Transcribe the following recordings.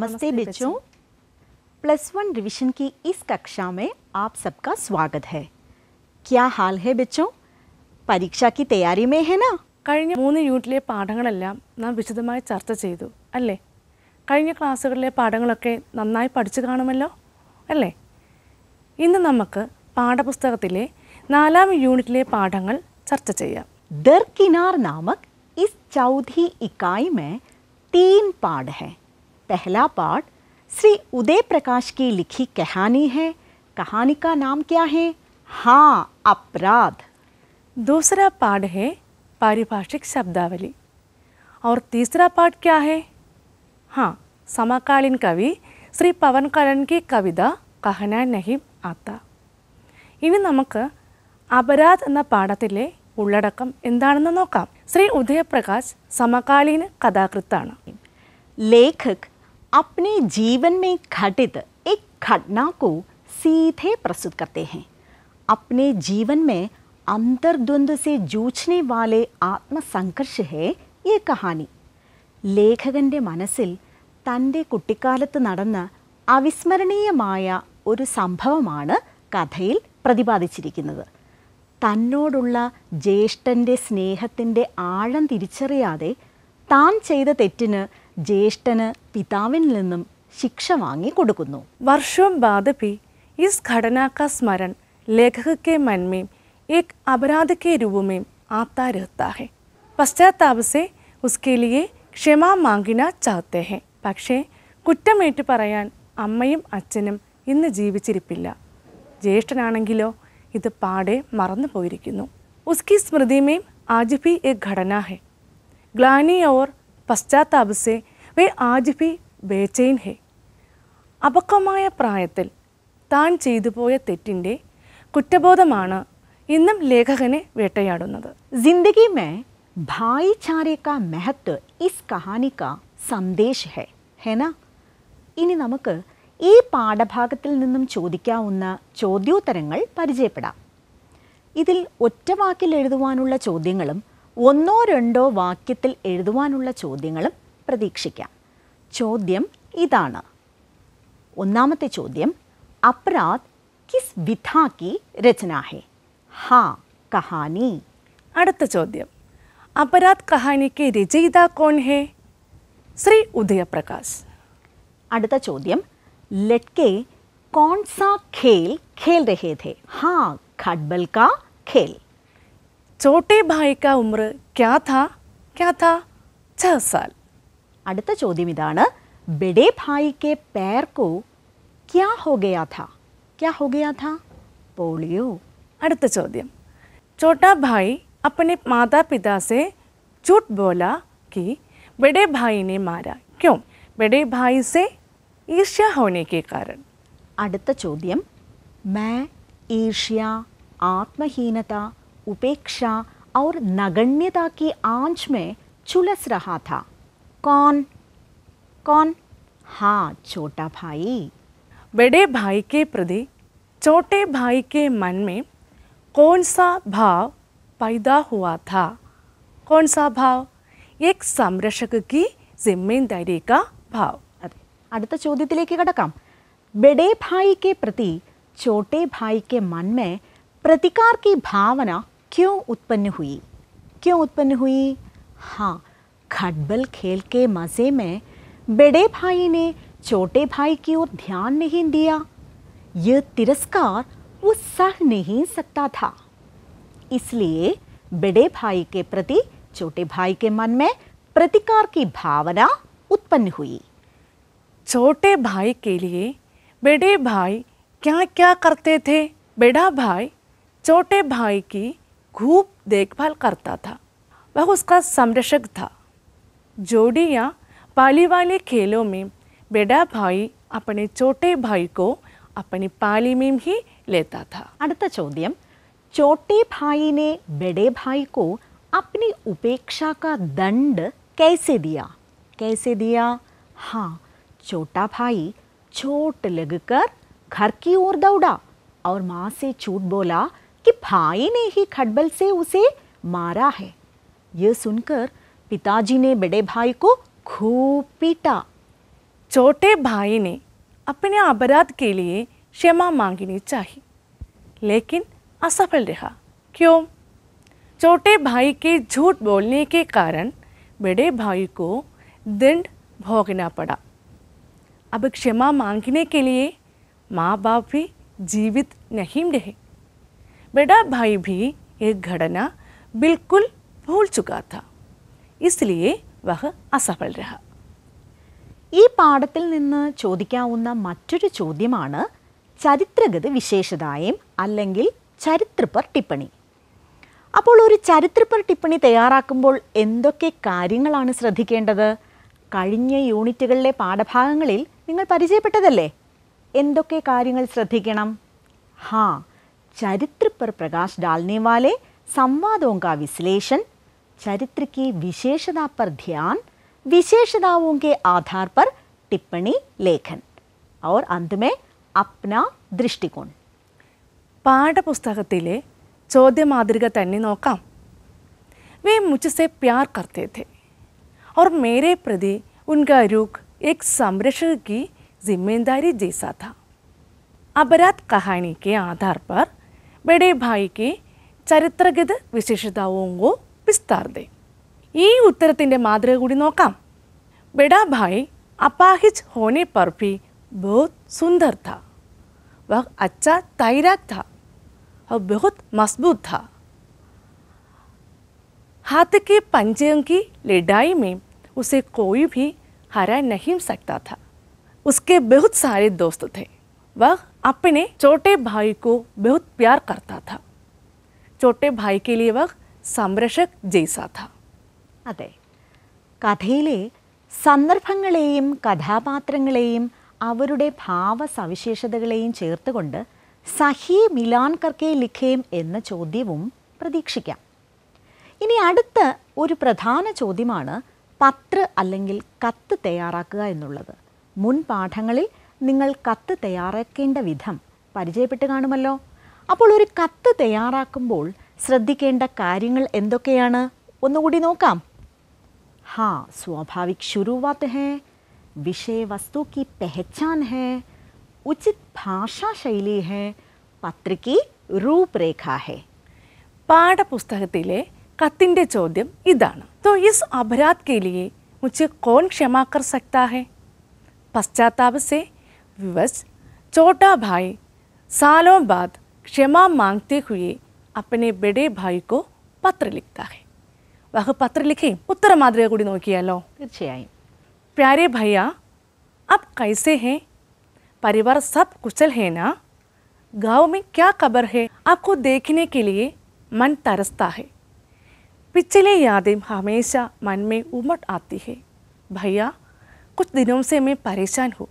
नमस्ते, नमस्ते बच्चों प्लस वन रिवीजन की इस कक्षा में आप सबका स्वागत है क्या हाल है बच्चों പരീക്ഷാ की തയ്യാറി മേ ഹെ നാ കഴിഞ്ഞ മൂന്ന് യൂണിറ്റിലെ പാഠങ്ങളെല്ലാം നാം വിശദമായി ചർച്ച ചെയ്തു അല്ലേ കഴിഞ്ഞ ക്ലാസ്സുകളിലെ പാഠങ്ങളൊക്കെ നന്നായി പഠിച്ചു കാണുമല്ലോ അല്ലേ ഇന്ന് നമുക്ക് പാഠപുസ്തകത്തിലെ നാലാം യൂണിറ്റിലെ പാഠങ്ങൾ ചർച്ച ചെയ്യാം ദർക്കിനാർ നാമക് ഇസ് ചൗധി ഇക്കായ് മേ തീൻ പാഠ ഹെ पहला पाठ श्री उदय प्रकाश की लिखी कहानी है कहानी का नाम क्या है हाँ अपराध दूसरा पाठ है पारिभाषिक शब्दावली और तीसरा पाठ क्या है हाँ समकालीन कवि ശ്രീ പവൻ കരൺകി കവിത കഹന നഹിം ആത്ത ഇനി നമുക്ക് അപരാധ് എന്ന പാഠത്തിലെ ഉള്ളടക്കം എന്താണെന്ന് നോക്കാം ശ്രീ ഉദയപ്രകാശ് സമകാലീന കഥാകൃത്താണ് ലേഖക് अपने जीवन में घटित एक घटना को सीधे प्रस्तुत करते हैं अपने जीवन में अंतर्द्वंद से जूझने वाले आत्मसंघर्ष है ഈ कहानी ലേഖകൻ്റെ മനസ്സിൽ തൻ്റെ കുട്ടിക്കാലത്ത് നടന്ന അവിസ്മരണീയമായ ഒരു സംഭവമാണ് കഥയിൽ പ്രതിപാദിച്ചിരിക്കുന്നത് തന്നോടുള്ള ജ്യേഷ്ഠൻ്റെ സ്നേഹത്തിൻ്റെ ആഴം തിരിച്ചറിയാതെ താൻ ചെയ്ത തെറ്റിന് ജ്യേഷ്ഠന് പിതാവിൽ നിന്നും ശിക്ഷ വാങ്ങി കൊടുക്കുന്നു വർഷവും ബാധപി ഇസ് ഘടനാക്ക സ്മരൺ ലേഖകക്കെ മന്മയും ഏക് അപരാധക്കെ രൂപമേയും ആത്താരഹത്താഹെ में ഉസ്കേലിയെ ക്ഷമാ മാങ്കിന ചാത്തേഹെ പക്ഷേ കുറ്റമേറ്റു പറയാൻ അമ്മയും അച്ഛനും ഇന്ന് ജീവിച്ചിരിപ്പില്ല ജ്യേഷ്ഠനാണെങ്കിലോ ഇത് പാടെ മറന്നു പോയിരിക്കുന്നു ഉസ്കി സ്മൃതിമേം ആജ് എ ഘടനാഹെ ഗ്ലാനി ഓർ പശ്ചാത്താപ വേ ആജ് ഭി ബേചൈൻ ഹെ അപക്വമായ പ്രായത്തിൽ താൻ ചെയ്തു പോയ തെറ്റിൻ്റെ കുറ്റബോധമാണ് ഇന്നും ലേഖകനെ വേട്ടയാടുന്നത് ജിന്ദഗി മേ ഭായിചാരെ കാ മെഹത്വ ഇസ് കഹാനി കാ സന്ദേശ് ഹെ ഹെന ഇനി നമുക്ക് ഈ പാഠഭാഗത്തിൽ നിന്നും ചോദിക്കാവുന്ന ചോദ്യോത്തരങ്ങൾ പരിചയപ്പെടാം ഇതിൽ ഒറ്റവാക്കിൽ എഴുതുവാനുള്ള ചോദ്യങ്ങളും ഒന്നോ രണ്ടോ വാക്യത്തിൽ എഴുതുവാനുള്ള ചോദ്യങ്ങളും പ്രതീക്ഷിക്കാം ചോദ്യം ഇതാണ് ഒന്നാമത്തെ ചോദ്യം അപ്രാത് കിസ് വിധാക്കി രചനാഹെ ഹാ കഹാനി അടുത്ത ചോദ്യം അപരാത് കഹാനിക്ക് രചയിത കോൺ ഹേ ശ്രീ ഉദയപ്രകാശ് അടുത്ത ചോദ്യം ലട്കെ കോൺസാ ഖേൽ ഖേൽ രഹേ ഥേ ഹാ ഖഡ്ബൽ കാ ഖേൽ छोटे भाई का उम्र क्या था क्या था छह साल अड़ चौद्यम बड़े भाई के पैर को क्या हो गया था क्या हो गया था पोलियो अड़ चौद्यम छोटा भाई अपने माता पिता से झूठ बोला कि बड़े भाई ने मारा क्यों बड़े भाई से ईर्ष्या होने के कारण अड़ चौद्यम मैं ईर्ष्या आत्महीनता उपेक्षा और नगण्यता की आंच में चुलस रहा था कौन कौन हाँ छोटा भाई बड़े भाई के प्रति छोटे भाई के मन में कौन सा भाव पैदा हुआ था कौन सा भाव एक संरक्षक की जिम्मेदारी का भाव അതെ അടുത്ത ചോദ്യത്തിലേക്ക് കടക്കാം बड़े भाई के പ്രതി छोटे भाई के मन में प्रतिकार की भावना क्यों उत्पन्न हुई क्यों उत्पन्न हुई हाँ खटबल खेल के मज़े में बड़े भाई ने छोटे भाई की ओर ध्यान नहीं दिया यह तिरस्कार वो सह नहीं सकता था इसलिए बड़े भाई के प्रति छोटे भाई के मन में प्रतिकार की भावना उत्पन्न हुई छोटे भाई के लिए बड़े भाई क्या क्या करते थे बड़ा भाई छोटे भाई की खूब देखभाल करता था वह उसका संरक्षक था जोड़ियाँ पाली वाले खेलों में बेटा भाई अपने छोटे भाई को अपनी पाली में ही लेता था അടുത്ത चौद्यम छोटे भाई ने बड़े भाई को अपनी उपेक्षा का दंड कैसे दिया कैसे दिया हाँ छोटा भाई चोट लगकर घर की ओर दौड़ा और माँ से छूट बोला कि भाई ने ही खटबल से उसे मारा है यह सुनकर पिताजी ने बड़े भाई को खूब पीटा छोटे भाई ने अपने अपराध के लिए क्षमा मांगनी चाहिए लेकिन असफल रहा क्यों छोटे भाई के झूठ बोलने के कारण बड़े भाई को दंड भोगना पड़ा अब क्षमा मांगने के लिए माँ बाप भी जीवित नहीं रहे बेटा भाई भी एक घटना बिल्कुल भूल चुका था इसलिए वह असफल रहा ഈ പാഠത്തിൽ നിന്ന് ചോദിക്കാവുന്ന മറ്റൊരു ചോദ്യമാണ് ചരിത്രഗത വിശേഷതായം അല്ലെങ്കിൽ ചരിത്രപ്പർ ടിപ്പണി അപ്പോൾ ഒരു ചരിത്രപ്പർ ടിപ്പണി തയ്യാറാക്കുമ്പോൾ എന്തൊക്കെ കാര്യങ്ങളാണ് ശ്രദ്ധിക്കേണ്ടത് കഴിഞ്ഞ യൂണിറ്റുകളിലെ പാഠഭാഗങ്ങളിൽ നിങ്ങൾ പരിചയപ്പെട്ടതല്ലേ എന്തൊക്കെ കാര്യങ്ങൾ ശ്രദ്ധിക്കണം ഹാ चरित्र पर प्रकाश डालने वाले संवादों का विश्लेषण चरित्र की विशेषता पर ध्यान विशेषताओं के आधार पर टिप्पणी लेखन और अंत में अपना दृष्टिकोण पाठपुस्तक പാഠപുസ്തകത്തിലെ ചോദ്യമാതൃക തന്നെ നോക്കാം वे मुझसे प्यार करते थे और मेरे प्रति उनका रुख एक संरक्षक की जिम्मेदारी जैसा था अपराध कहानी के आधार पर बड़े भाई के चरत्रगत विशेषताओं को विस्तार दे ई उत्तर तिंडे मादरे गुड़ी नोक बेड़ा भाई अपाहिज होने पर भी बहुत सुंदर था वह अच्छा तैराक था और बहुत मजबूत था हाथ के पंजे की लड़ाई में उसे कोई भी हरा नहीं सकता था उसके बहुत सारे दोस्त थे वह अपने छोटे भाई को बहुत प्यार करता था छोटे भाई के लिए वह जैसा था അതെ കഥയിലെ സന്ദർഭങ്ങളെയും കഥാപാത്രങ്ങളെയും അവരുടെ ഭാവസവിശേഷതകളെയും ചേർത്തുകൊണ്ട് സഹി മിലാൻ കർക്കെ ലിഖേം എന്ന ചോദ്യവും പ്രതീക്ഷിക്കാം ഇനി അടുത്ത ഒരു പ്രധാന ചോദ്യമാണ് പത്ര അല്ലെങ്കിൽ കത്ത് തയ്യാറാക്കുക എന്നുള്ളത് മുൻ പാഠങ്ങളിൽ നിങ്ങൾ കത്ത് തയ്യാറാക്കേണ്ട വിധം പരിചയപ്പെട്ട് കാണുമല്ലോ അപ്പോൾ ഒരു കത്ത് തയ്യാറാക്കുമ്പോൾ ശ്രദ്ധിക്കേണ്ട കാര്യങ്ങൾ എന്തൊക്കെയാണ് ഒന്നുകൂടി നോക്കാം ഹാ സ്വാഭാവിക് ശുരുവാത്ത് ഹേ വിഷയവസ്തു കി പെഹച്ചാൻ ഹേ ഉചിത് ഭാഷാശൈലി ശൈലി ഹേ പത്രികി രൂപരേഖ ഹേ പാഠപുസ്തകത്തിലെ കത്തിൻ്റെ ചോദ്യം ഇതാണ് तो इस अपराध के लिए मुझे कौन क्षमा कर सकता है पश्चाताप से विवश छोटा भाई सालों बाद क्षमा मांगते हुए अपने बड़े भाई को पत्र लिखता है वह पत्र लिखे उत्तर मातृക കൂടി നോക്കിയാലോ प्यारे भैया आप कैसे हैं परिवार सब कुशल है ना गांव में क्या खबर है आपको देखने के लिए मन तरसता है पिछले यादें हमेशा मन में उमट आती है भैया कुछ दिनों से मैं परेशान हूँ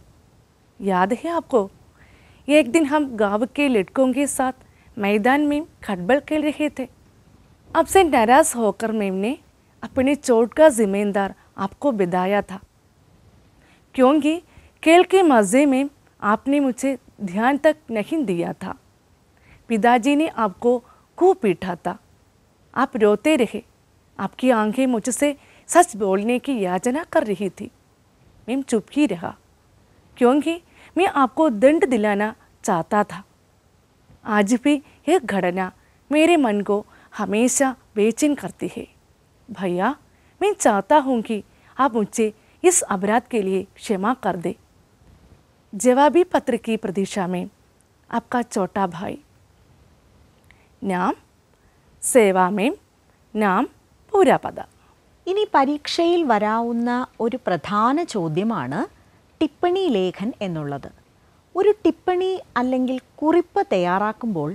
याद है आपको एक दिन हम गांव के लड़कों के साथ मैदान में खटबल खेल रहे थे आपसे नाराज होकर मैम ने अपने चोट का जिम्मेदार आपको बिदाया था क्योंकि खेल के मज़े में आपने मुझे ध्यान तक नहीं दिया था पिताजी ने आपको खूब पीटा था आप रोते रहे आपकी आंखें मुझसे सच बोलने की याचना कर रही थी मैम चुप ही रहा क्योंकि मैं आपको दंड दिलाना चाहता था आज भी यह घटना मेरे मन को हमेशा बेचैन करती है भैया मैं चाहता हूँ कि आप मुझे इस अपराध के लिए क्षमा कर दे जवाबी पत्र की प्रतीक्षा में आपका छोटा भाई नाम सेवा में नाम पूरा पद इन परीक्ष वराव प्रधान चौद्य ടിപ്പണി ലേഖൻ എന്നുള്ളത് ഒരു ടിപ്പണി അല്ലെങ്കിൽ കുറിപ്പ് തയ്യാറാക്കുമ്പോൾ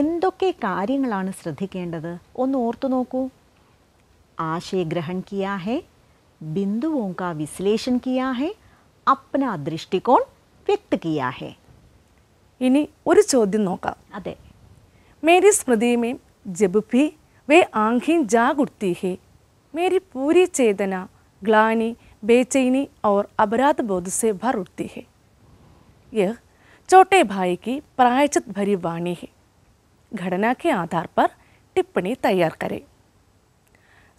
എന്തൊക്കെ കാര്യങ്ങളാണ് ശ്രദ്ധിക്കേണ്ടത് ഒന്ന് ഓർത്തു നോക്കൂ ആശയ ഗ്രഹൺ കിയാ ഹെ ബിന്ദുവോं का വിശ്ലേഷൺ കിയാ ഹെ അപ്ന ദൃഷ്ടികോൺ വ്യക്ത കിയാ ഹെ ഇനി ഒരു ചോദ്യം നോക്കാം അതെ മേരി സ്മൃതിമേം ജബുഭി വേ ആംഖീം ജാഗുർത്തി ഹെ മേരി പൂരി ചേതന ഗ്ലാനി बेचैनी और अपराध बोध से भर उठती है यह छोटे भाई की प्रायचित भरी वाणी है घटना के आधार पर टिप्पणी तैयार करें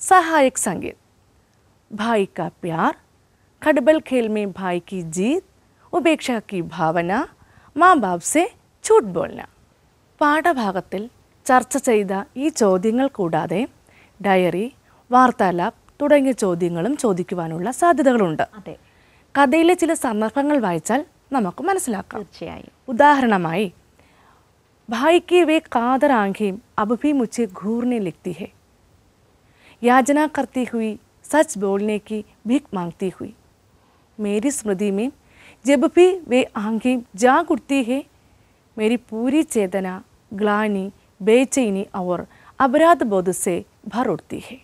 सहायक संगीत भाई का प्यार खडबल खेल में भाई की जीत उपेक्षा की भावना माँ बाप से छूट बोलना പാഠഭാഗത്തിൽ चर्चा ई चौद्यूड़ा डयरी वार्तालाप തുടങ്ങിയ ചോദ്യങ്ങളും ചോദിക്കുവാനുള്ള സാധ്യതകളുണ്ട് കഥയിലെ ചില സന്ദർഭങ്ങൾ വായിച്ചാൽ നമുക്ക് മനസ്സിലാക്കാം തീർച്ചയായും ഉദാഹരണമായി ഭായിക്കേവേ കാതർ ആംഖേം അബി ഘൂർണി ഘൂർനെ ഹെ യാചന കർത്തി ഹുയി സച്ച് ബോളിനേക്ക് ഭിക് മാങ്തി ഹുയി മേരി സ്മൃതി മേ ജബ് ഭി വേ ആംഖേം ജാ കുർത്തി ഹെ മേരി പൂരി ചേതന ഗ്ലാനി ബേചൈനി അവർ അപരാധ ബോധ ഭർ ഉർത്തി ഹെ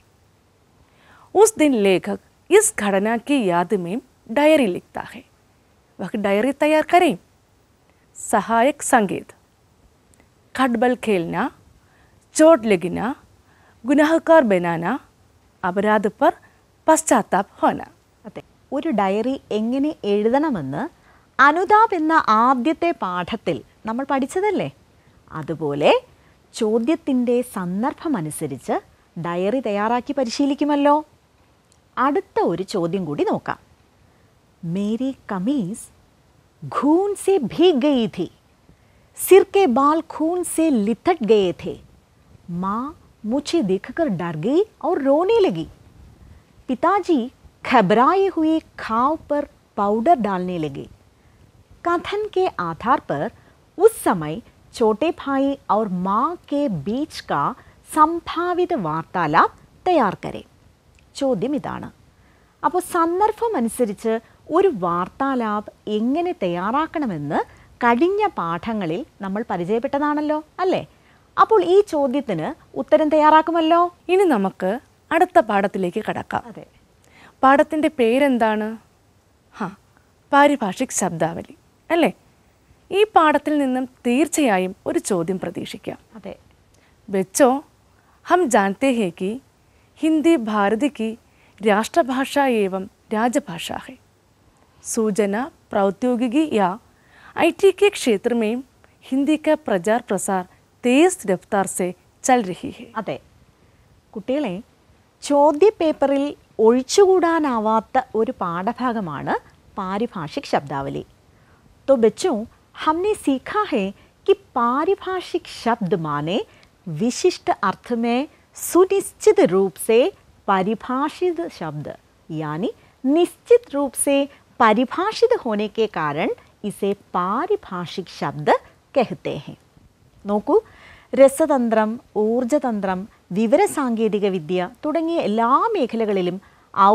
उस दिन लेखक इस घटना की याद में डायरी लिखता है वह डायरी तैयार करें सहायक संगीत खटबल खेलना चोट लगना ഗുനാഹക്കാർ ബനാന അപരാധപ്പർ പശ്ചാത്താപ് ഹോന അതെ ഒരു ഡയറി എങ്ങനെ എഴുതണമെന്ന് അനുതാപ് എന്ന ആദ്യത്തെ പാഠത്തിൽ നമ്മൾ പഠിച്ചതല്ലേ അതുപോലെ ചോദ്യത്തിൻ്റെ സന്ദർഭമനുസരിച്ച് ഡയറി തയ്യാറാക്കി പരിശീലിക്കുമല്ലോ अड़ता और चौदह कूड़ी നോക്കാം मेरी कमीज घून से भीग गई थी सिर के बाल खून से लिथट गए थे माँ मुझे देखकर डर गई और रोने लगी पिताजी घबराए हुए खाव पर पाउडर डालने लगे कथन के आधार पर उस समय छोटे भाई और माँ के बीच का संभावित वार्तालाप तैयार करें ചോദ്യം ഇതാണ് അപ്പോൾ സന്ദർഭം അനുസരിച്ച് ഒരു വാർത്താലാബ് എങ്ങനെ തയ്യാറാക്കണമെന്ന് കഴിഞ്ഞ പാഠങ്ങളിൽ നമ്മൾ പരിചയപ്പെട്ടതാണല്ലോ അല്ലേ അപ്പോൾ ഈ ചോദ്യത്തിന് ഉത്തരം തയ്യാറാക്കുമല്ലോ ഇനി നമുക്ക് അടുത്ത പാഠത്തിലേക്ക് കടക്കാം അതെ പാഠത്തിൻ്റെ പേരെന്താണ് ഹാ പാരിഭാഷിക് ശബ്ദാവലി അല്ലേ ഈ പാഠത്തിൽ നിന്നും തീർച്ചയായും ഒരു ചോദ്യം പ്രതീക്ഷിക്കാം അതെ വെച്ചോ ഹം ജാൻതേ ഹേക്കി हिंदी भारती की राष्ट्रभाषा एवं राजभाषा है सूचना प्रौद्योगिकी या आईटी के क्षेत्र में हिंदी का प्रचार प्रसार तेज रफ्तार से चल रही है അതെ കുട്ടികളെ ചോദ്യപേപ്പറിൽ ഒഴിച്ചുകൂടാനാവാത്ത ഒരു പാഠഭാഗമാണ് പാരിഭാഷിക് ശബ്ദാവലി तो बच्चों हमने सीखा है कि पारिभाषिक शब्द माने विशिष्ट अर्थ में सुनिश्चित रूप से परिभाषित शब्द यानी निश्चित रूप से परिभाषित होने के कारण इसे पारिभाषिक शब्द कहते हैं നോക്കൂ രസതന്ത്രം ഊർജതന്ത്രം വിവരസാങ്കേതിക വിദ്യ തുടങ്ങിയ എല്ലാ മേഖലകളിലും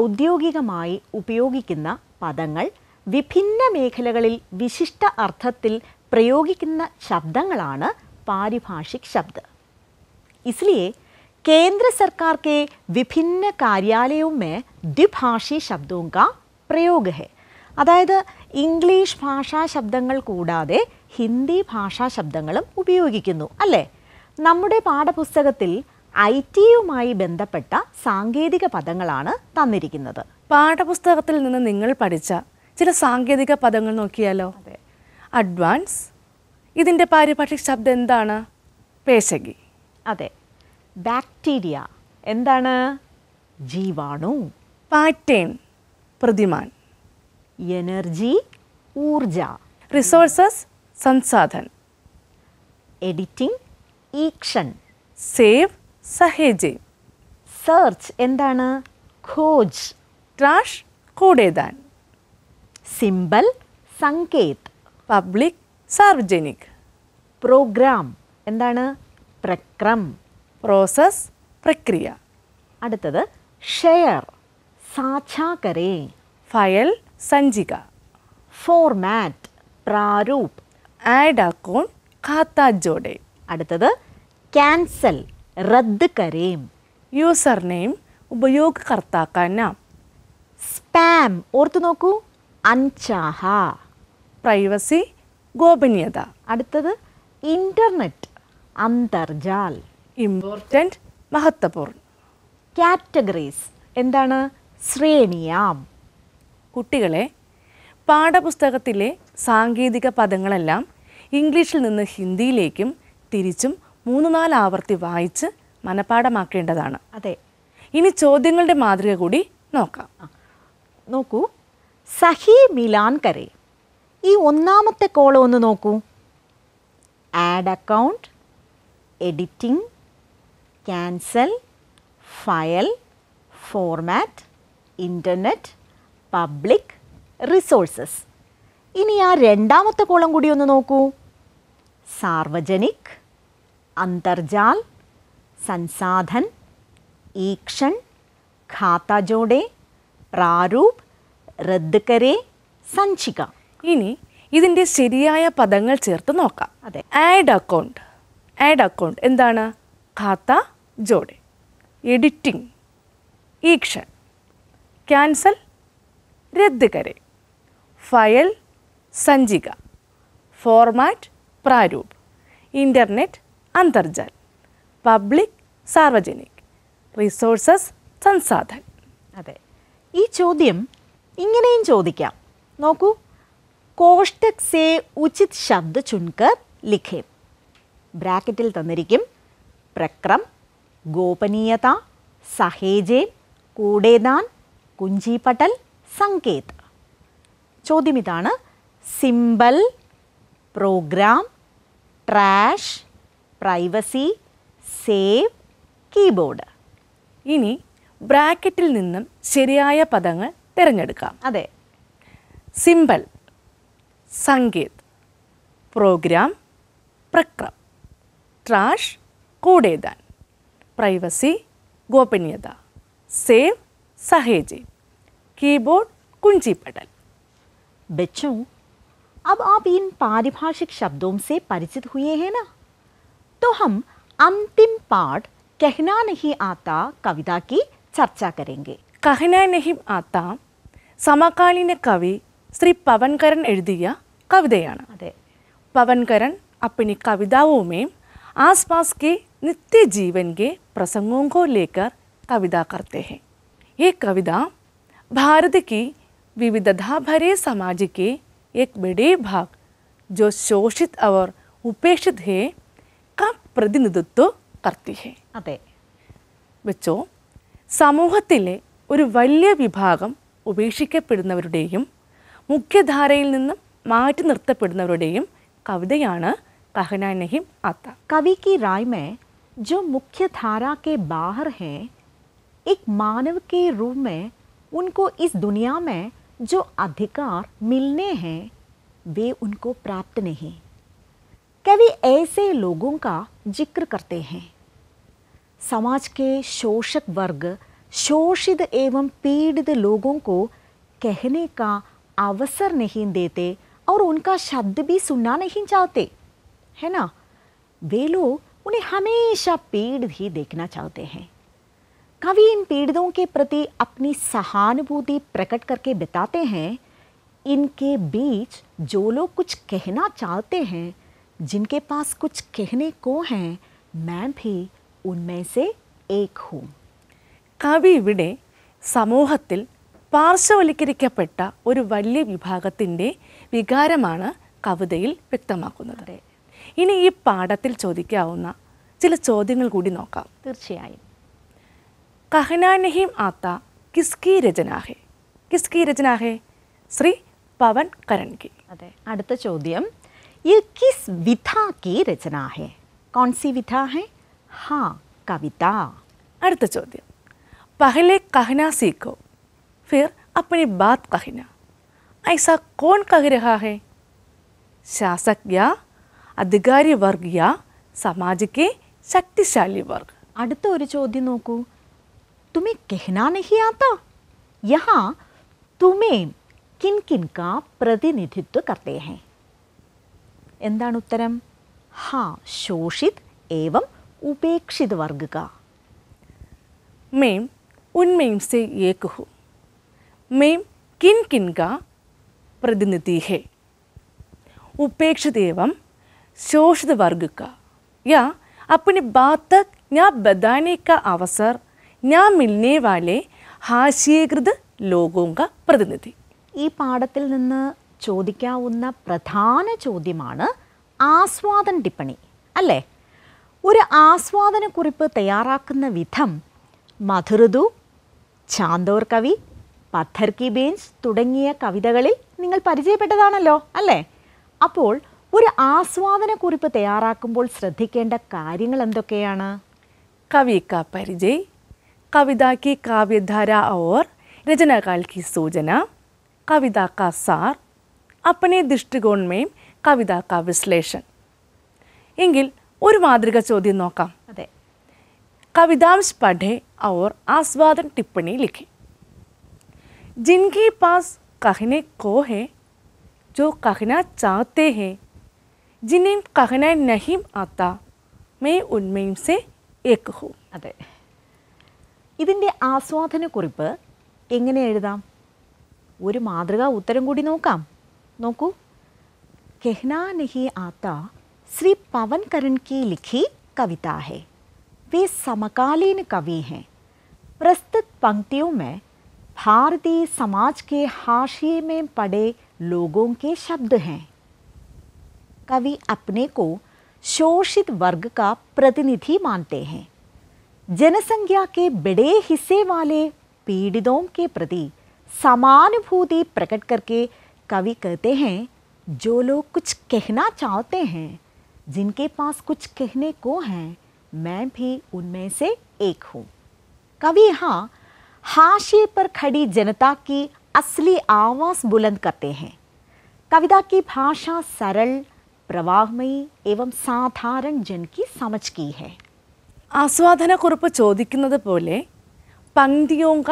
ഔദ്യോഗികമായി ഉപയോഗിക്കുന്ന പദങ്ങൾ വിഭിന്ന മേഖലകളിൽ വിശിഷ്ട അർത്ഥത്തിൽ പ്രയോഗിക്കുന്ന ശബ്ദങ്ങളാണ് പാരിഭാഷിക് ശബ്ദ इसलिए केंद्र सरकार के विभिन्न कार्यालयों में द्विभाषी शब्दों का प्रयोग है അതായത് ഇംഗ്ലീഷ് ഭാഷാ ശബ്ദങ്ങൾ കൂടാതെ ഹിന്ദി ഭാഷാ ശബ്ദങ്ങളും ഉപയോഗിക്കുന്നു അല്ലേ നമ്മുടെ പാഠപുസ്തകത്തിൽ ഐ ടിയുമായി ബന്ധപ്പെട്ട സാങ്കേതിക പദങ്ങളാണ് തന്നിരിക്കുന്നത് പാഠപുസ്തകത്തിൽ നിന്ന് നിങ്ങൾ പഠിച്ച ചില സാങ്കേതിക പദങ്ങൾ നോക്കിയാലോ അഡ്വാൻസ് ഇതിൻ്റെ പാരിഭാഷിക് ശബ്ദം എന്താണ് പേശകി അതെ ബാക്ടീരിയ എന്താണ് ജീവാണു പാറ്റേൺ പ്രതിമാൻ എനർജി ഊർജ റിസോഴ്സസ് സംസാധൻ എഡിറ്റിംഗ് ഈക്ഷൻ സേവ് സഹേജ് സെർച്ച് എന്താണ് ഖോജ് ട്രാഷ് കൂടേതാൻ സിംബൽ സങ്കേത് പബ്ലിക് സാർവജനിക് പ്രോഗ്രാം എന്താണ് പ്രക്രം പ്രോസസ് പ്രക്രിയ അടുത്തത് ഷെയർ സാക്ഷാകരേ ഫയൽ സഞ്ചിക ഫോർമാറ്റ് പ്രാരൂപ് ആഡ് അക്കൗണ്ട് ഖാത്ത അടുത്തത് ക്യാൻസൽ റദ്ദ് കരേം യൂസർ നെയിം ഉപയോഗകർത്താക്ക സ്പാം ഓർത്തു നോക്കൂ അൻചാഹ പ്രൈവസി ഗോപനീയത അടുത്തത് ഇൻ്റർനെറ്റ് അന്തർജാൽ ഇമ്പോർട്ടൻറ്റ് മഹത്വപൂർണ്ണം കാറ്റഗറീസ് എന്താണ് ശ്രേണിയാം കുട്ടികളെ പാഠപുസ്തകത്തിലെ സാങ്കേതിക പദങ്ങളെല്ലാം ഇംഗ്ലീഷിൽ നിന്ന് ഹിന്ദിയിലേക്കും തിരിച്ചും മൂന്ന് നാല് ആവർത്തി വായിച്ച് മനഃപ്പാഠമാക്കേണ്ടതാണ് അതെ ഇനി ചോദ്യങ്ങളുടെ മാതൃക കൂടി നോക്കാം നോക്കൂ സഹി മിലാൻ കരേ ഈ ഒന്നാമത്തെ കോളം ഒന്ന് നോക്കൂ add account editing cancel file format internet public resources ഇനി ആ രണ്ടാമത്തെ കോളം കൂടി ഒന്ന് നോക്കൂ സാർവജനിക് അന്തർജാൽ സൻസാധൻ ഈക്ഷൺ ഖാത്ത പ്രാരൂപ് റദ്ദ് സഞ്ചിക ഇനി ഇതിൻ്റെ ശരിയായ പദങ്ങൾ ചേർത്ത് നോക്കാം അതെ ആഡ് അക്കൗണ്ട് ആഡ് അക്കൗണ്ട് എന്താണ് ഖാത്ത ജോഡി എഡിറ്റിംഗ് ഈക്ഷൻ ക്യാൻസൽ രദ്ദ് കരെ ഫയൽ സഞ്ചിക ഫോർമാറ്റ് പ്രാരൂപ് ഇൻ്റർനെറ്റ് അന്തർജാൽ പബ്ലിക് സാർവജനിക് റിസോഴ്സസ് സംസാധൻ അതെ ഈ ചോദ്യം ഇങ്ങനെയും ചോദിക്കാം നോക്കൂ കോഷ്ടക് സേ ഉചിത് ശബ്ദ ചുൻകർ ലിഖേ ബ്രാക്കറ്റിൽ തന്നിരിക്കും പ്രക്രം ഗോപനീയത സഹേജേം കൂടേദാൻ കുഞ്ചിപ്പട്ടൽ സങ്കേത് ചോദ്യം ഇതാണ് symbol program trash privacy save keyboard ഇനി ബ്രാക്കറ്റിൽ നിന്നും ശരിയായ പദങ്ങൾ തിരഞ്ഞെടുക്കാം അതെ സിമ്പൽ സങ്കേത് പ്രോഗ്രാം പ്രക്രം ട്രാഷ് കൂടേതാൻ प्राइवेसी गोपनीयता सेव सहेजे कीबोर्ड कुंजी पटल बच्चों अब आप इन पारिभाषिक शब्दों से परिचित हुए हैं ना तो हम अंतिम पाठ कहना नहीं आता कविता की चर्चा करेंगे कहना नहीं आता समकालीन कवि श्री करण കവി ശ്രീ अरे पवन करण अपनी कविताओं में आसपास के नित्य जीवन के प्रसंगों को लेकर कविता करते हैं ये कविता भारत की विविधता भरे समाज के एक बड़े भाग जो शोषित और उपेक्षित है का പ്രതിനിധിത്വം കർത്തി ഹെ അതെ വെച്ചോ സമൂഹത്തിലെ ഒരു വലിയ വിഭാഗം ഉപേക്ഷിക്കപ്പെടുന്നവരുടെയും മുഖ്യധാരയിൽ നിന്നും മാറ്റി നിർത്തപ്പെടുന്നവരുടെയും കവിതയാണ് കഹനാനഹിം ആത്ത കവി കി റായ് മേ जो मुख्य धारा के बाहर हैं एक मानव के रूप में उनको इस दुनिया में जो अधिकार मिलने हैं वे उनको प्राप्त नहीं कवि ऐसे लोगों का जिक्र करते हैं समाज के शोषक वर्ग शोषित एवं पीड़ित लोगों को कहने का अवसर नहीं देते और उनका शब्द भी सुनना नहीं चाहते है ना वे लोग उन्हें हमेशा पेड़ ही देखना चाहते हैं कवि इन पीड़ितों के प्रति अपनी सहानुभूति प्रकट करके बिताते हैं इनके बीच जो लोग कुछ कहना चाहते हैं जिनके पास कुछ कहने को हैं मैं भी उनमें एक हूँ कवि കവി समूह സമൂഹത്തിൽ और वलिए विभाग तेरह विकार कवि व्यक्त ഇനി ഈ പാഠത്തിൽ ചോദിക്കാവുന്ന ചില ചോദ്യങ്ങൾ കൂടി നോക്കാം തീർച്ചയായും കഹനാനഹീം ആത്ത കിസ്കി രചനാഹേ കിസ്കി രചനാഹേ ശ്രീ പവൻ കരൺകി അതെ അടുത്ത ചോദ്യം ये किस विधा की रचना है कौन सी विधा है हाँ कविता അടുത്ത ചോദ്യം പഹലെ കഹന സീഖോ ഫിർ അപ്പണി ബാത് കഹന ഐസ കോൺ കഹ രഹാ ഹെ ശാസക് യാ अधिकारी वर्ग या सामाजिक के शक्तिशाली वर्ग அடுத்து ஒரு โจทย์ நோக்கு তুমি কেহনা নেহি আতো ইহা তুমি কিনকিন কা প্রতিনিধিত্ব করতে হে এন্ডান উত্তরম হা শুশিত এবম উপেক্ষিত বর্গ কা মে উনমেইম সে এক হ মে কিনকিন কা প্রতিনিধিত্ব হে উপেক্ষিত দেবম ശോഷിത വർഗക്ക യാ അപ്പിന് ബാത്ത ഞാ ബദാനേക്ക അവസർ ഞാ മിൽനേ വാലെ ഹാസ്യീകൃത ലോകോങ്ക പ്രതിനിധി ഈ പാഠത്തിൽ നിന്ന് ചോദിക്കാവുന്ന പ്രധാന ചോദ്യമാണ് ആസ്വാദൻ ടിപ്പണി അല്ലേ ഒരു ആസ്വാദനക്കുറിപ്പ് തയ്യാറാക്കുന്ന വിധം മധുരതു ചാന്തോർ കവി പത്ഥർ കി ബീൻസ് തുടങ്ങിയ കവിതകളിൽ നിങ്ങൾ പരിചയപ്പെട്ടതാണല്ലോ അല്ലേ അപ്പോൾ ഒരു ആസ്വാദന കുറിപ്പ് തയ്യാറാക്കുമ്പോൾ ശ്രദ്ധിക്കേണ്ട കാര്യങ്ങൾ എന്തൊക്കെയാണ് കവി കാപരിജി കവിതാകീ കാവ്യധാര ഓർ രജനകാല്കി സೋಜന കവിതാകാർ ആപ്നെ ദൃഷ്ടിഗോൺ മേ കവിതാകാ വിശ്ലേഷൻ എങ്കിൽ ഒരു വാദിക ചോദ്യം നോക്കാം അതെ കവിതാംസ് പടേ ഓർ ആസ്വാദന ടിപ്പണി ലിഖേ ജിൻകീ പാസ് കാഹिने കോ ഹേ ജോ കാഹिना ചാതേ ഹേ जिन्हें कहना नहीं आता मैं उनमें से एक हूँ അതെ ഇതിൻ്റെ ആസ്വാദനക്കുറിപ്പ് എങ്ങനെ എഴുതാം ഒരു മാതൃകാ ഉത്തരം കൂടി നോക്കാം നോക്കൂ കെഹ്ന നഹി ആത്ത ശ്രീ പവൻ കരൺ കി ലിഖി കവിത ഹെ वे समकालीन कवि हैं प्रस्तुत पंक्तियों में भारतीय समाज के हाशिए में पड़े लोगों के शब्द हैं कवि अपने को शोषित वर्ग का प्रतिनिधि मानते हैं जनसंख्या के बड़े हिस्से वाले पीड़ितों के प्रति समानुभूति प्रकट करके कवि कहते हैं जो लोग कुछ कहना चाहते हैं जिनके पास कुछ कहने को हैं मैं भी उनमें से एक हूँ कवि यहाँ हाशिए पर खड़ी जनता की असली आवाज़ बुलंद करते हैं कविता की भाषा सरल പ്രവാഹമയി ഏവം സാധാരൺ ജൻകി സമജ് കി ഹെ ആസ്വാദനക്കുറിപ്പ് ചോദിക്കുന്നത് പോലെ പങ്ക്തിയോങ്ക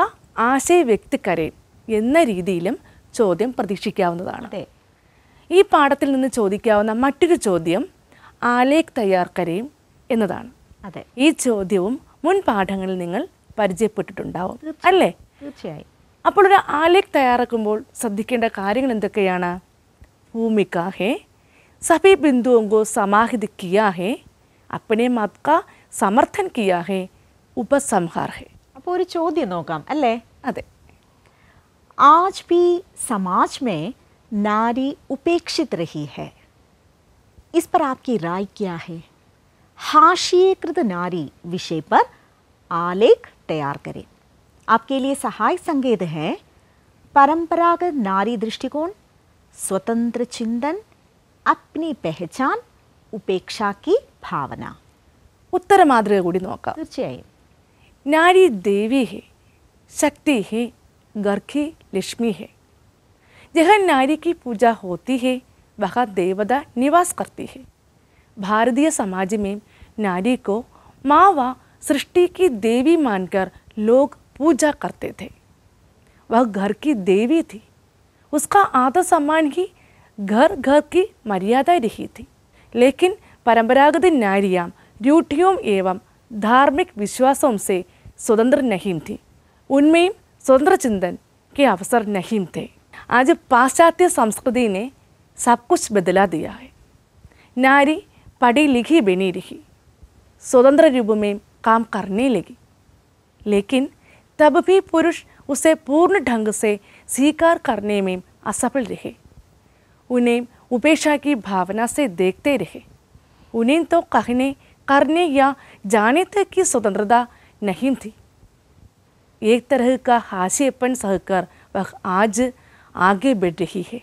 ആശയ വ്യക്തിക്കരേ എന്ന രീതിയിലും ചോദ്യം പ്രതീക്ഷിക്കാവുന്നതാണ് ഈ പാഠത്തിൽ നിന്ന് ചോദിക്കാവുന്ന മറ്റൊരു ചോദ്യം ആലേക്ക് തയ്യാർക്കരയും എന്നതാണ് അതെ ഈ ചോദ്യവും മുൻ പാഠങ്ങളിൽ നിങ്ങൾ പരിചയപ്പെട്ടിട്ടുണ്ടാവും അല്ലേ തീർച്ചയായും അപ്പോൾ ഒരു ആലേക്ക് തയ്യാറാക്കുമ്പോൾ ശ്രദ്ധിക്കേണ്ട കാര്യങ്ങൾ എന്തൊക്കെയാണ് ഭൂമിക്കാഹേ सभी बिंदुओं को समाहित किया है अपने मत का समर्थन किया है उपसंहार है അപ്പോൾ ഒരു ചോദ്യം നോക്കാം अल അതെ आज भी समाज में नारी उपेक्षित रही है इस पर आपकी राय क्या है हाशियकृत नारी विषय पर आलेख तैयार करें आपके लिए सहायक संकेत है परंपरागत नारी दृष्टिकोण स्वतंत्र चिंतन अपनी पहचान उपेक्षा की भावना उत्तर मातृക കൂടി നോക്കാം തീർച്ചയായും നാരി ദേവി शक्ति है घर की लक्ष्मी है जहाँ नारी की पूजा होती है वह देवता निवास करती है भारतीय समाज में नारी को माँ व सृष्टि की देवी मानकर लोग पूजा करते थे वह घर की देवी थी उसका आदर सम्मान ही घर घर की मर्यादा रही थी लेकिन परंपरागत नारियां रूढ़ियों एवं धार्मिक विश्वासों से स्वतंत्र नहीं थी उनमें स्वतंत्र चिंतन के अवसर नहीं थे आज पाश्चात्य संस्कृति ने सब कुछ बदला दिया है नारी पढ़ी लिखी बनी रही स्वतंत्र रूप में काम करने लगी लेकिन तब भी पुरुष उसे पूर्ण ढंग से स्वीकार करने में असफल रहे उन्हें उपेक्षा की भावना से देखते रहे उन्हें तो कहने करने या जाने तक की स्वतंत्रता नहीं थी एक तरह का हाशिएपन सहकर वह आज आगे बढ़ रही है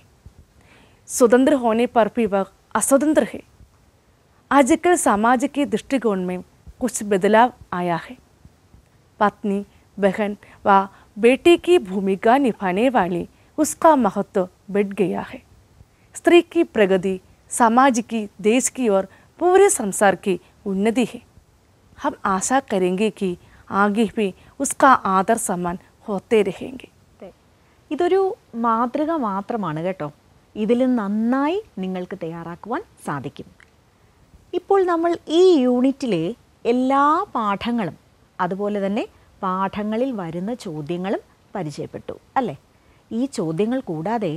स्वतंत्र होने पर भी वह अस्वतंत्र है आजकल समाज के दृष्टिकोण में कुछ बदलाव आया है पत्नी बहन व बेटी की भूमिका निभाने वाली उसका महत्व बढ़ गया है स्त्री की प्रगति समाज की देश की और पूरे संसार की उन्नति है हम आशा करेंगे कि ആകെ പി ഉസ്കാ ആദർ സമ്മാൻ ഹോത്തേ രഹേങ്കി ഇതൊരു മാതൃക മാത്രമാണ് കേട്ടോ ഇതിൽ നന്നായി നിങ്ങൾക്ക് തയ്യാറാക്കുവാൻ സാധിക്കും ഇപ്പോൾ നമ്മൾ ഈ യൂണിറ്റിലെ എല്ലാ പാഠങ്ങളും അതുപോലെ തന്നെ പാഠങ്ങളിൽ വരുന്ന ചോദ്യങ്ങളും പരിചയപ്പെട്ടു അല്ലേ ഈ ചോദ്യങ്ങൾ കൂടാതെ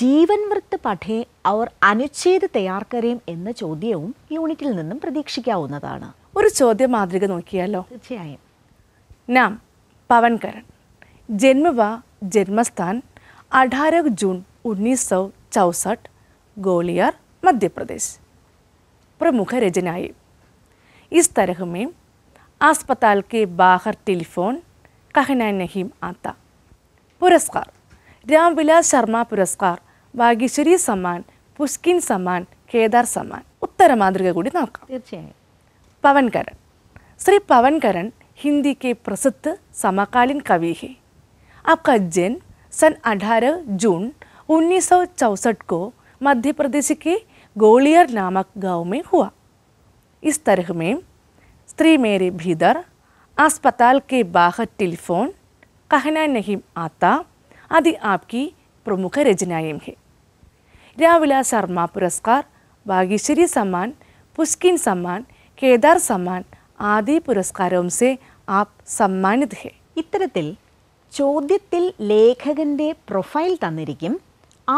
ജീവൻ വൃത്ത് പഠേ അവർ അനുച്ഛേദ് തയ്യാർക്കരേം എന്ന ചോദ്യവും യൂണിറ്റിൽ നിന്നും പ്രതീക്ഷിക്കാവുന്നതാണ് ഒരു ചോദ്യ മാതൃക നോക്കിയാലോ തീർച്ചയായും നാം പവൻ കരൺ ജന്മവ ജന്മസ്ഥാൻ അഠാര ജൂൺ ഉന്നീസ് സൗ ചൗസട്ട് ഗോളിയാർ മധ്യപ്രദേശ് പ്രമുഖ രചനായി इस तरह ആസ്പത്താൽ കെ ബാഹർ ടെലിഫോൺ टेलीफोन നഹീം ആത്ത പുരസ്കാർ रामविलास शर्मा पुरस्कार बागेश्वरी सम्मान पुष्किन सम्मान केदार सम्मान उत्तर മാതൃക കൂടി നോക്കാം തീർച്ചയായും പവൻ കരൺ ശ്രീ പവൻ हिंदी के प्रसिद्ध समकालीन कवि है आपका जन्म सन 18 जून उन्नीस को मध्य प्रदेश के गोलियर नामक गांव में हुआ इस तरह में स्त्री मेरे भीदर अस्पताल के बाहर टेलीफोन कहना नहीं आता അത് ആപ്കി പ്രമുഖ രചനായം ഹെ രാവില ശർമ്മ പുരസ്കാർ ഭാഗ്യശ്വരി സമ്മാൻ പുഷ്കിൻ സമ്മാൻ കേദാർ സമ്മാൻ ആദി പുരസ്കാരവും സെ ആപ് സമ്മാനിത് ഹെ ഇത്തരത്തിൽ ചോദ്യത്തിൽ ലേഖകൻ്റെ പ്രൊഫൈൽ തന്നിരിക്കും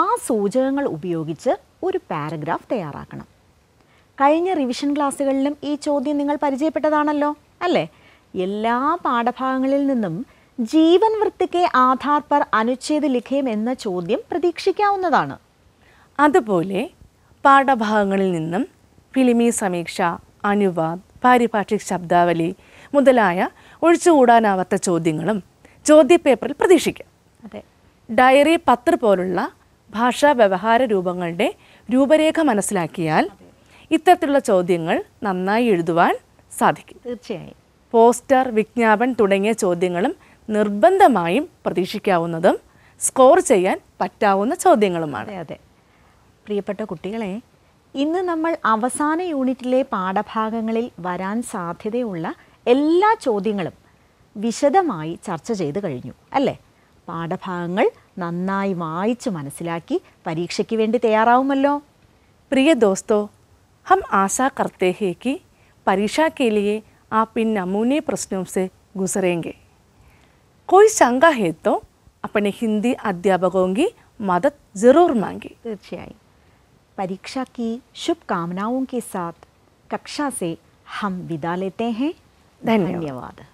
ആ സൂചകങ്ങൾ ഉപയോഗിച്ച് ഒരു പാരഗ്രാഫ് തയ്യാറാക്കണം കഴിഞ്ഞ റിവിഷൻ ക്ലാസ്സുകളിലും ഈ ചോദ്യം നിങ്ങൾ പരിചയപ്പെട്ടതാണല്ലോ അല്ലേ എല്ലാ പാഠഭാഗങ്ങളിൽ നിന്നും ജീവൻ വൃത്തിക്ക് ആധാർ പർ അനുച്ഛേദ ലിഖയം എന്ന ചോദ്യം പ്രതീക്ഷിക്കാവുന്നതാണ് അതുപോലെ പാഠഭാഗങ്ങളിൽ നിന്നും ഫിലിമി സമീക്ഷ അനുവാദ് പാരിഭാഷിക് ശബ്ദാവലി മുതലായ ഒഴിച്ചുകൂടാനാവാത്ത ചോദ്യങ്ങളും ചോദ്യപേപ്പറിൽ പ്രതീക്ഷിക്കാം അതെ ഡയറി പത്ര പോലുള്ള ഭാഷാ വ്യവഹാര രൂപങ്ങളുടെ രൂപരേഖ മനസ്സിലാക്കിയാൽ ഇത്തരത്തിലുള്ള ചോദ്യങ്ങൾ നന്നായി എഴുതുവാൻ സാധിക്കും തീർച്ചയായും പോസ്റ്റർ വിജ്ഞാപൻ തുടങ്ങിയ ചോദ്യങ്ങളും നിർബന്ധമായും പ്രതീക്ഷിക്കാവുന്നതും സ്കോർ ചെയ്യാൻ പറ്റാവുന്ന ചോദ്യങ്ങളുമാണ് അതെ പ്രിയപ്പെട്ട കുട്ടികളെ ഇന്ന് നമ്മൾ അവസാന യൂണിറ്റിലെ പാഠഭാഗങ്ങളിൽ വരാൻ സാധ്യതയുള്ള എല്ലാ ചോദ്യങ്ങളും വിശദമായി ചർച്ച ചെയ്ത് കഴിഞ്ഞു അല്ലേ പാഠഭാഗങ്ങൾ നന്നായി വായിച്ച് മനസ്സിലാക്കി പരീക്ഷയ്ക്ക് വേണ്ടി തയ്യാറാവുമല്ലോ പ്രിയ ദോസ്തോ ഹം ആശാ കർത്തേഹേക്ക് പരീക്ഷാ കേലിയെ ആ പിൻ നമൂനെ പ്രശ്നവും സെ ഗുസരേങ്കേ कोई शंका है तो अपने हिंदी अध्यापकों की मदद ज़रूर मांगी तीर्च परीक्षा की शुभकामनाओं के साथ कक्षा से हम विदा लेते हैं धन्यवाद